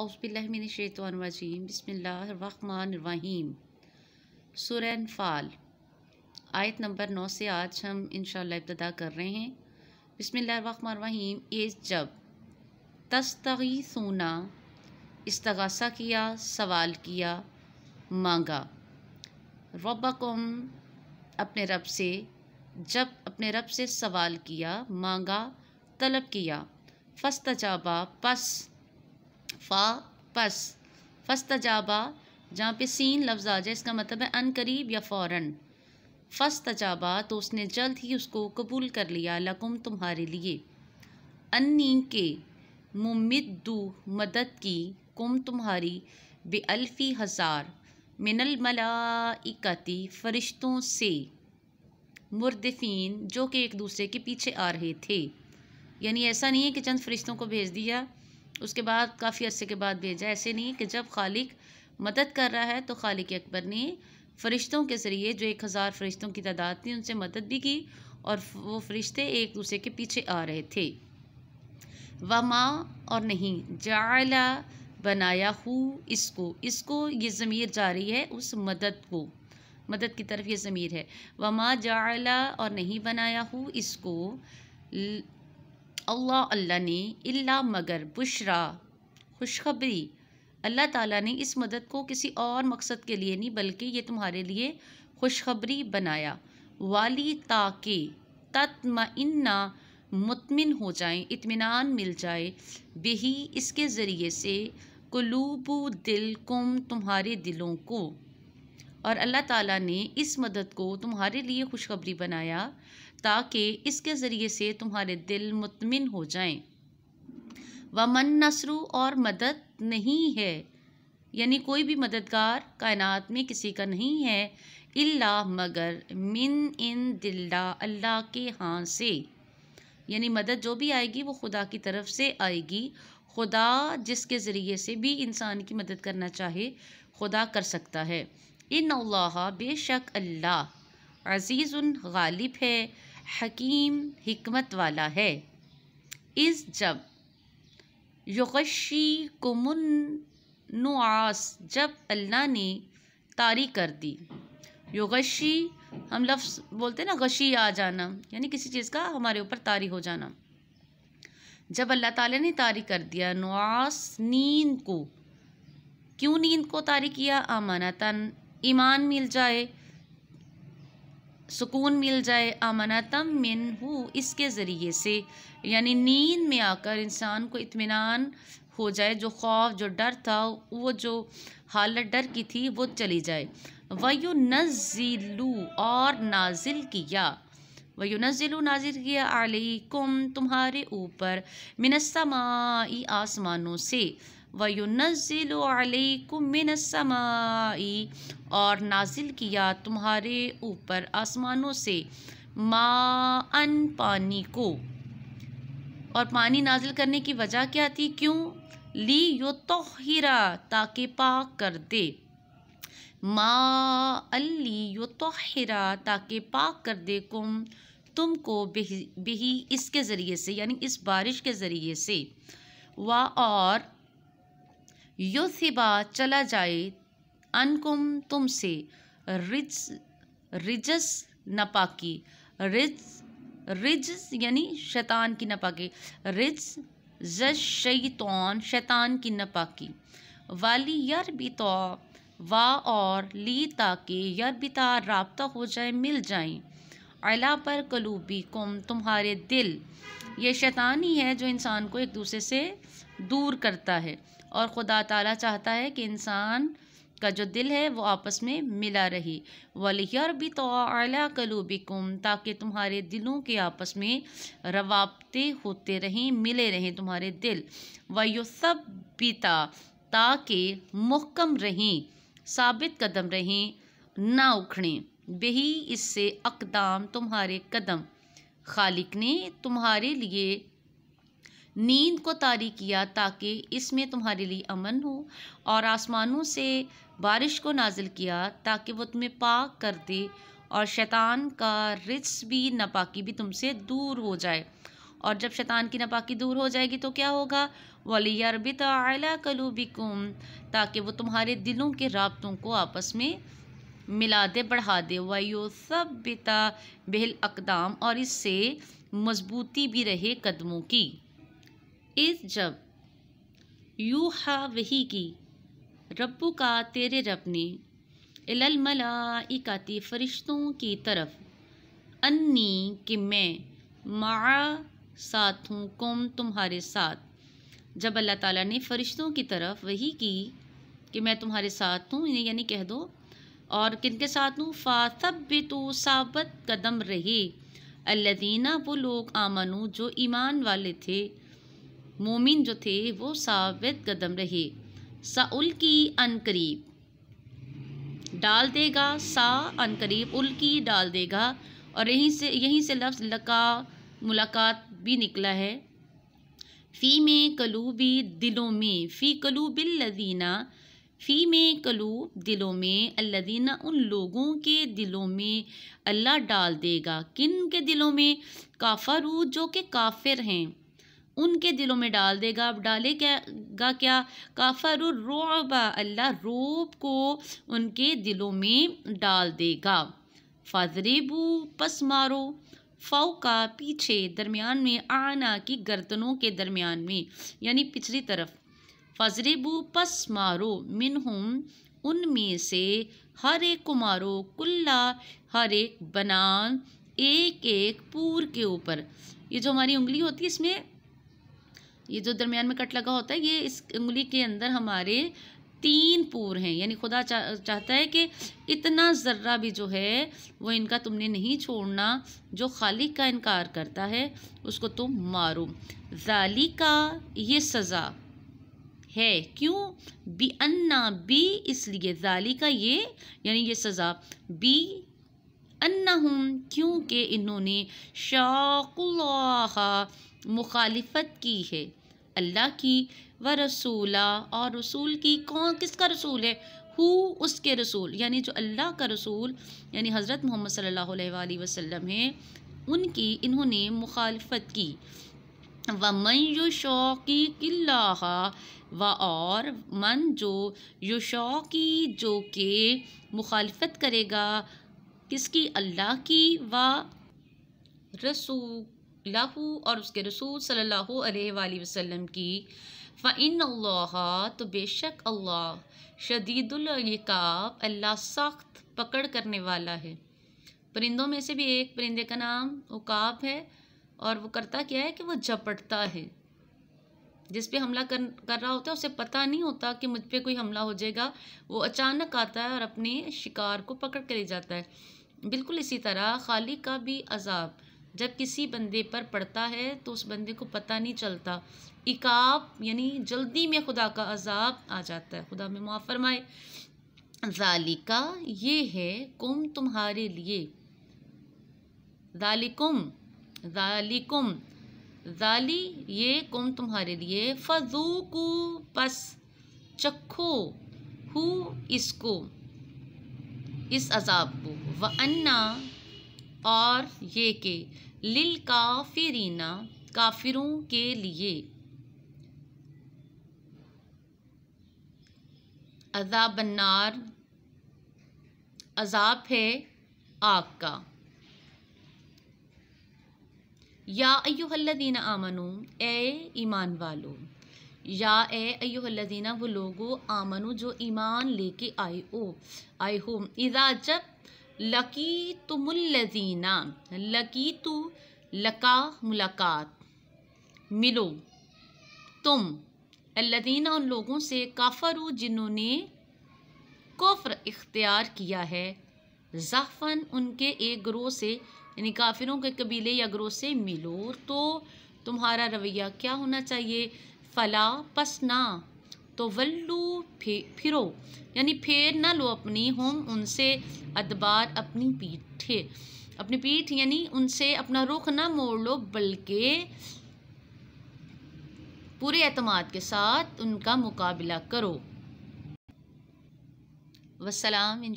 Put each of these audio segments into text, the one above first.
अउसबिल्लिनशैतवानवाजीम बसमिल्लाम सुरैन fall आयत number नौ से आज हम इन इब्तदा कर रहे हैं बसमिल्लाम एज जब तस्तगी सूना इस्तगासा किया सवाल किया मांगा रबकम अपने रब से जब अपने रब से सवाल किया मांगा तलब किया जाबा पस फ़ा पस फ़स्तजाबा जहाँ पे सीन लफ्ज़ आ जाए इसका मतलब है अनकरीब या फ़ौर फ़स तजाबा तो उसने जल्द ही उसको कबूल कर लिया लकुम तुम्हारे लिए अन्नी के मुमिदू मदद की कुम तुम्हारी बेअल्फ़ी हज़ार मिनल मलाइकती फ़रिश्तों से मुर्दफीन जो कि एक दूसरे के पीछे आ रहे थे यानी ऐसा नहीं है कि चंद फ़रिश्तों को भेज दिया उसके बाद काफ़ी अरसे के बाद भेजा ऐसे नहीं कि जब खालिक मदद कर रहा है तो खालिक अकबर ने फ़रिश्तों के ज़रिए जो एक हज़ार फ़रिश्तों की तादाद थी उनसे मदद भी की और वो फ़रिश्ते एक दूसरे के पीछे आ रहे थे व माँ और नहीं जाला बनाया हु इसको इसको ये ज़मीर जा रही है उस मदद को मदद की तरफ ये ज़मीर है माँ जाला और नहीं बनाया हु इसको अल्लाह अल्लाह ने इल्ला मगर बुशरा खुशखबरी अल्लाह ताला ने इस मदद को किसी और मकसद के लिए नहीं बल्कि ये तुम्हारे लिए खुशखबरी बनाया वाली ताकि इन्ना मुतमिन हो जाएं इत्मीनान मिल जाए बेही इसके ज़रिए से कलूबू दिल कुम तुम्हारे दिलों को और अल्लाह ताला ने इस मदद को तुम्हारे लिए खुशखबरी बनाया ताकि इसके ज़रिए से तुम्हारे दिल मुतमिन हो जाएं व मन नसरू और मदद नहीं है यानी कोई भी मददगार कायनात में किसी का नहीं है इल्ला मगर मिन इन दिल्ला अल्लाह के हाँ से यानी मदद जो भी आएगी वो खुदा की तरफ से आएगी खुदा जिसके ज़रिए से भी इंसान की मदद करना चाहे खुदा कर सकता है इन अल्लाह बेशक अल्लाह अज़ीज़ गालिब है हकीम हमत वाला है इस जब युगशी कुमन नुआस जब अल्लाह ने तारी कर दी युगशी हम लफ्स बोलते हैं ना गशी आ जाना यानी किसी चीज़ का हमारे ऊपर तारी हो जाना जब अल्लाह ताला ने तारी कर दिया नुआस नींद को क्यों नींद को तारी किया अमानतन ईमान मिल जाए सुकून मिल जाए अमानतम मिन हो इसके ज़रिए से यानी नींद में आकर इंसान को इत्मीनान हो जाए जो खौफ जो डर था वो जो हालत डर की थी वो चली जाए वयु नज़िलू और नाजिल किया वयु नज़िलू नाजिल किया अलैकुम तुम्हारे ऊपर मिनस्समाई आसमानों से वयुनज़िलकुमिनसमाई और नाजिल किया तुम्हारे ऊपर आसमानों से माअन पानी को और पानी नाजिल करने की वजह क्या थी क्यों ली यो तोहिरा ताकि पाक कर दे मा अली यो तोहिरा ताकि पाक कर दे कुम तुमको बेही बेही इसके ज़रिए से यानी इस बारिश के ज़रिए से वा और योसिबा चला जाए अनकुम तुमसे रिज रिजस नपाकी रिज रिज यानी शैतान की नपाकी रिज जस शैतान शैतान की नपाकी वाली यर तो वाह और ली ताकि यर बिता रबता हो जाए मिल जाए अला पर कलूबी कुम तुम्हारे दिल ये शैतान ही है जो इंसान को एक दूसरे से दूर करता है और ख़ुदा ताला चाहता है कि इंसान का जो दिल है वो आपस में मिला रही वलियर भी तो अला कलूबिकुम ताकि तुम्हारे दिलों के आपस में रवाबते होते रहें मिले रहें तुम्हारे दिल यु सब बीता ताकि मुहकम रहें साबित कदम रहें ना उखड़ें बही इससे अकदाम तुम्हारे कदम खालिक ने तुम्हारे लिए नींद को तारी किया ताकि इसमें तुम्हारे लिए अमन हो और आसमानों से बारिश को नाजिल किया ताकि वो तुम्हें पाक कर दे और शैतान का रिच भी नापाकी भी तुमसे दूर हो जाए और जब शैतान की नापाकी दूर हो जाएगी तो क्या होगा वली अरबित आला कलूबिकुम ताकि वो तुम्हारे दिलों के रबतों को आपस में मिला दे बढ़ा दे वो सब बिता बेहल अकदाम और इससे मजबूती भी रहे कदमों की इस जब यू हा वही की रब्बू का तेरे रब ने इलल मलाइकाती फरिश्तों की तरफ अन्नी कि मैं मा साथ हूँ कौम तुम्हारे साथ जब अल्लाह ताला ने फरिश्तों की तरफ वही की कि मैं तुम्हारे साथ हूँ यानी कह दो और किन के साथ हूँ फातब भी तो साबत कदम रहे अल्लादीना वो लोग आमनू जो ईमान वाले थे मोमिन जो थे वो साबित कदम रहे साउल की अनकरीब डाल देगा सा अनकरीब उल की डाल देगा और यहीं से यहीं से लफ्ज़ लका मुलाकात भी निकला है फ़ी में कलूबी दिलों में फ़ी कलूबिल लदीना फ़ी में कलूब दिलों में अल्लादीना उन लोगों के दिलों में अल्लाह डाल देगा किन के दिलों में काफरू जो कि काफिर हैं उनके दिलों में डाल देगा अब डाले क्या क्या काफर रोबा अल्लाह रोब को उनके दिलों में डाल देगा फजरेबू पस मारो फाउ का पीछे दरमियान में आना की गर्दनों के दरमियान में यानी पिछली तरफ फजरेबू पस मारो मिनहुम उनमें से हर एक को मारो कुल्ला हर एक बनान एक एक पूर के ऊपर ये जो हमारी उंगली होती है इसमें ये जो दरमियान में कट लगा होता है ये इस उंगली के अंदर हमारे तीन पोर हैं यानी खुदा चा, चाहता है कि इतना ज़र्रा भी जो है वो इनका तुमने नहीं छोड़ना जो खालिक का इनकार करता है उसको तुम मारो जाली का ये सज़ा है क्यों बी अन्ना बी इसलिए जाली का ये यानी ये सज़ा बी अन्ना हूँ क्योंकि इन्होंने शाकुल्ला मुखालफत की है अल्लाह की व रसूला और रसूल की कौन किसका रसूल है हु उसके रसूल यानी जो अल्लाह का रसूल यानी हज़रत मोहम्मद सल्लल्लाहु वसम है उनकी इन्होंने मुखालफत की व मन यु शौकी किल्ला व और मन जो यु शौकी जो के मुखालफत करेगा किसकी अल्लाह की व रसूल लहू और उसके रसूल सल्लल्लाहु अलैहि वसल्लम की फ़ाइन अल्लाह तो बेशक अल्लाह शदीदुल्काब अल्लाह सख्त पकड़ करने वाला है परिंदों में से भी एक परिंदे का नाम उकाब है और वो करता क्या है कि वो झपटता है जिस पे हमला कर कर रहा होता है उसे पता नहीं होता कि मुझ पर कोई हमला हो जाएगा वो अचानक आता है और अपने शिकार को पकड़ के ले जाता है बिल्कुल इसी तरह खालिक का भी अजाब जब किसी बंदे पर पड़ता है तो उस बंदे को पता नहीं चलता इकाब यानी जल्दी में खुदा का अजाब आ जाता है खुदा में मुआफ़ फरमाए जालिका ये है कुम तुम्हारे लिए जालिकुम जालिकुम जाली ये कुम तुम्हारे लिए फजूकू पस चखो हु इसको इस अजाब को व अन्ना और ये के लिल काफिरीना काफिरों के लिए नार अजाब है आग का या अयुहल्लदीन आमनु ए ईमान वालो या ए अयुहल्लदीना वो लोगो आमनु जो ईमान लेके आए ओ आए हो इज़ा जब लकी तुमुल्लजीना लकी तु लका मुलाकात मिलो तुम अल्लजीना उन लोगों से काफरू जिन्होंने कुफ्र इख्तियार किया है ज़ाफ़न उनके एक ग्रोह से यानी काफिरों के कबीले या ग्रोह से मिलो तो तुम्हारा रवैया क्या होना चाहिए फ़ला पसना तो वल्लू फिरो यानी फेर ना लो अपनी होम उनसे अदबार अपनी पीठे अपनी पीठ यानी उनसे अपना रुख ना मोड़ लो बल्कि पूरे अतमाद के साथ उनका मुकाबला करो वसलाम इन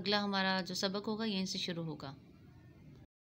अगला हमारा जो सबक होगा यहीं से शुरू होगा